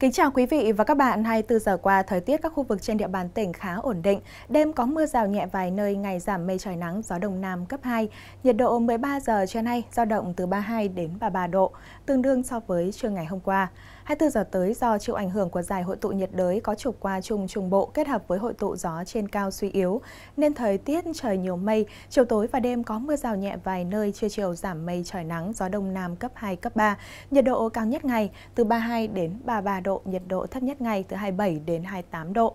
Kính chào quý vị và các bạn. 24 giờ qua, thời tiết các khu vực trên địa bàn tỉnh khá ổn định. Đêm có mưa rào nhẹ vài nơi, ngày giảm mây trời nắng, gió đông nam cấp 2. Nhiệt độ 13 giờ trưa nay giao động từ 32 đến 33 độ, tương đương so với trưa ngày hôm qua. 24 giờ tới do chịu ảnh hưởng của giải hội tụ nhiệt đới có trục qua trung trung bộ kết hợp với hội tụ gió trên cao suy yếu nên thời tiết trời nhiều mây, chiều tối và đêm có mưa rào nhẹ vài nơi, trưa chiều giảm mây trời nắng, gió đông nam cấp 2 cấp 3, nhiệt độ cao nhất ngày từ 32 đến 33 độ, nhiệt độ thấp nhất ngày từ 27 đến 28 độ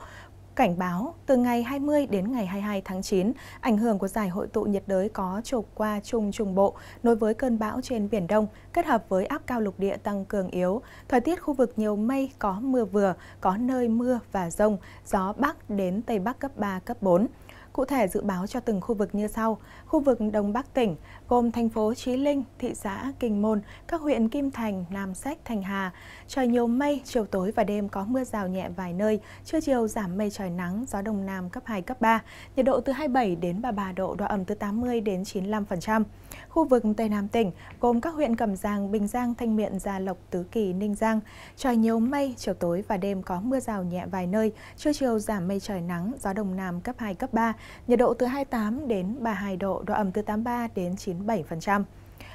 cảnh báo từ ngày 20 đến ngày 22 tháng 9, ảnh hưởng của giải hội tụ nhiệt đới có trục qua Trung Trung Bộ nối với cơn bão trên Biển Đông kết hợp với áp cao lục địa tăng cường yếu. Thời tiết khu vực nhiều mây, có mưa vừa, có nơi mưa và rông, gió Bắc đến Tây Bắc cấp 3, cấp 4. Cụ thể dự báo cho từng khu vực như sau. Khu vực Đông Bắc tỉnh gồm thành phố Chí Linh, thị xã Kinh Môn, các huyện Kim Thành, Nam Sách, Thành Hà. Trời nhiều mây, chiều tối và đêm có mưa rào nhẹ vài nơi, trưa chiều giảm mây trời nắng, gió Đông Nam cấp 2, cấp 3, nhiệt độ từ 27 đến 33 độ, độ ẩm từ 80 đến 95%. Khu vực Tây Nam tỉnh gồm các huyện Cẩm Giang, Bình Giang, Thanh Miện, Gia Lộc, Tứ Kỳ, Ninh Giang. Trời nhiều mây, chiều tối và đêm có mưa rào nhẹ vài nơi, trưa chiều giảm mây trời nắng, gió Đông Nam cấp 2, cấp 3, nhiệt độ từ 28 đến 32 độ, độ ẩm từ 83 đến 97%.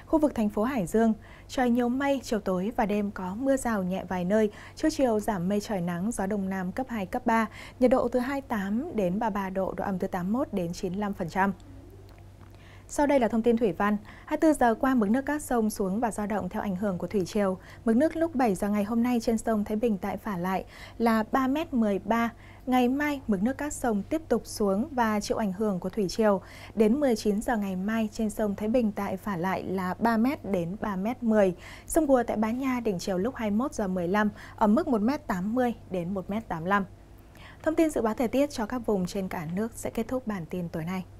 Khu vực thành phố Hải Dương, trời nhiều mây, chiều tối và đêm có mưa rào nhẹ vài nơi, trưa chiều giảm mây trời nắng, gió đông nam cấp 2, cấp 3, nhiệt độ từ 28 đến 33 độ, độ ẩm từ 81 đến 95%. Sau đây là thông tin thủy văn. 24 giờ qua mực nước các sông xuống và dao động theo ảnh hưởng của thủy triều. Mực nước lúc 7 giờ ngày hôm nay trên sông Thái Bình tại Phả Lại là 3m13. Ngày mai mực nước các sông tiếp tục xuống và chịu ảnh hưởng của thủy triều. Đến 19 giờ ngày mai trên sông Thái Bình tại Phả Lại là 3m đến 3m10. Sông Gùa tại Bán Nha đỉnh chiều lúc 21 giờ 15 ở mức 1m80 đến 1m85. Thông tin dự báo thời tiết cho các vùng trên cả nước sẽ kết thúc bản tin tối nay.